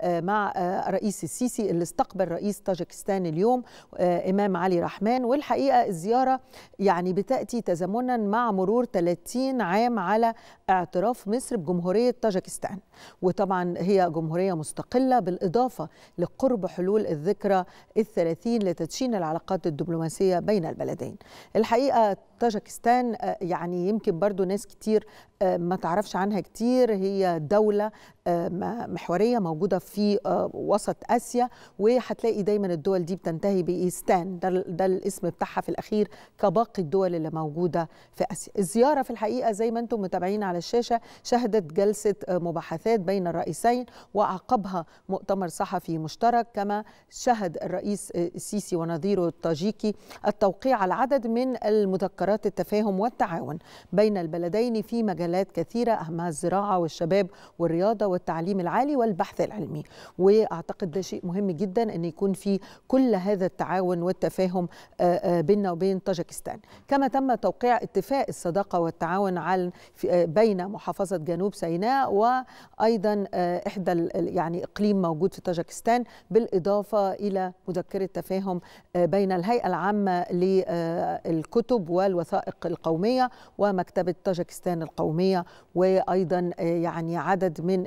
آه، مع آه، الرئيس السيسي اللي استقبل رئيس طاجكستان اليوم آه، إمام علي رحمن والحقيقة الزيارة يعني بتأتي تزامنا مع مرور 30 عام على اعتراف مصر بجمهورية طاجكستان وطبعا هي جمهورية مستقلة بالإضافة لقرب حلول الذكرى الثلاثين لتدشين العلاقات الدبلوماسية بين البلدين الحقيقة طاجكستان آه، يعني يمكن برضو ناس كتير آه، ما تعرفش عنها كتير هي دولة آه، محورية موجودة في وسط آسيا وهتلاقي دايما الدول دي بتنتهي بإيستان ده, ده الاسم بتاعها في الأخير كباقي الدول اللي موجودة في آسيا الزيارة في الحقيقة زي ما أنتم متابعين على الشاشة شهدت جلسة مباحثات بين الرئيسين وأعقبها مؤتمر صحفي مشترك كما شهد الرئيس السيسي ونظيره الطاجيكي التوقيع على عدد من المذكرات لمسارات التفاهم والتعاون بين البلدين في مجالات كثيرة أهمها الزراعة والشباب والرياضة والتعليم العالي والبحث العلمي وأعتقد ده شيء مهم جدا أن يكون في كل هذا التعاون والتفاهم آه، آه، بيننا وبين طاجكستان كما تم توقيع اتفاق الصداقة والتعاون عن آه، بين محافظة جنوب سيناء وأيضا إحدى يعني إقليم موجود في طاجكستان بالإضافة إلى مذكرة تفاهم بين الهيئة العامة للكتب والوثائق الوثائق القومية ومكتبة طاجكستان القومية وأيضا آه، يعني عدد من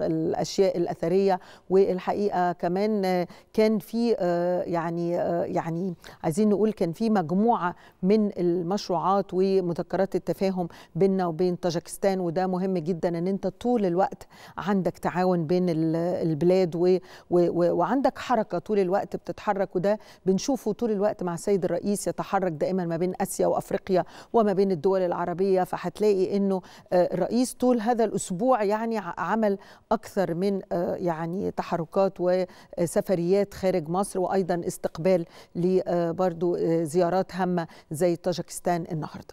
الأشياء الأثرية والحقيقة كمان آه، كان في آه، يعني يعني عايزين نقول كان في مجموعة من المشروعات ومذكرات التفاهم بيننا وبين طاجكستان وده مهم جدا ان انت طول الوقت عندك تعاون بين البلاد و و وعندك حركه طول الوقت بتتحرك وده بنشوفه طول الوقت مع السيد الرئيس يتحرك دائما ما بين اسيا وافريقيا افريقيا وما بين الدول العربيه فهتلاقي انه آه، الرئيس طول هذا الاسبوع يعني عمل اكثر من آه، يعني تحركات وسفريات خارج مصر وايضا استقبال لبرضه آه، زيارات هامه زي طاجكستان النهارده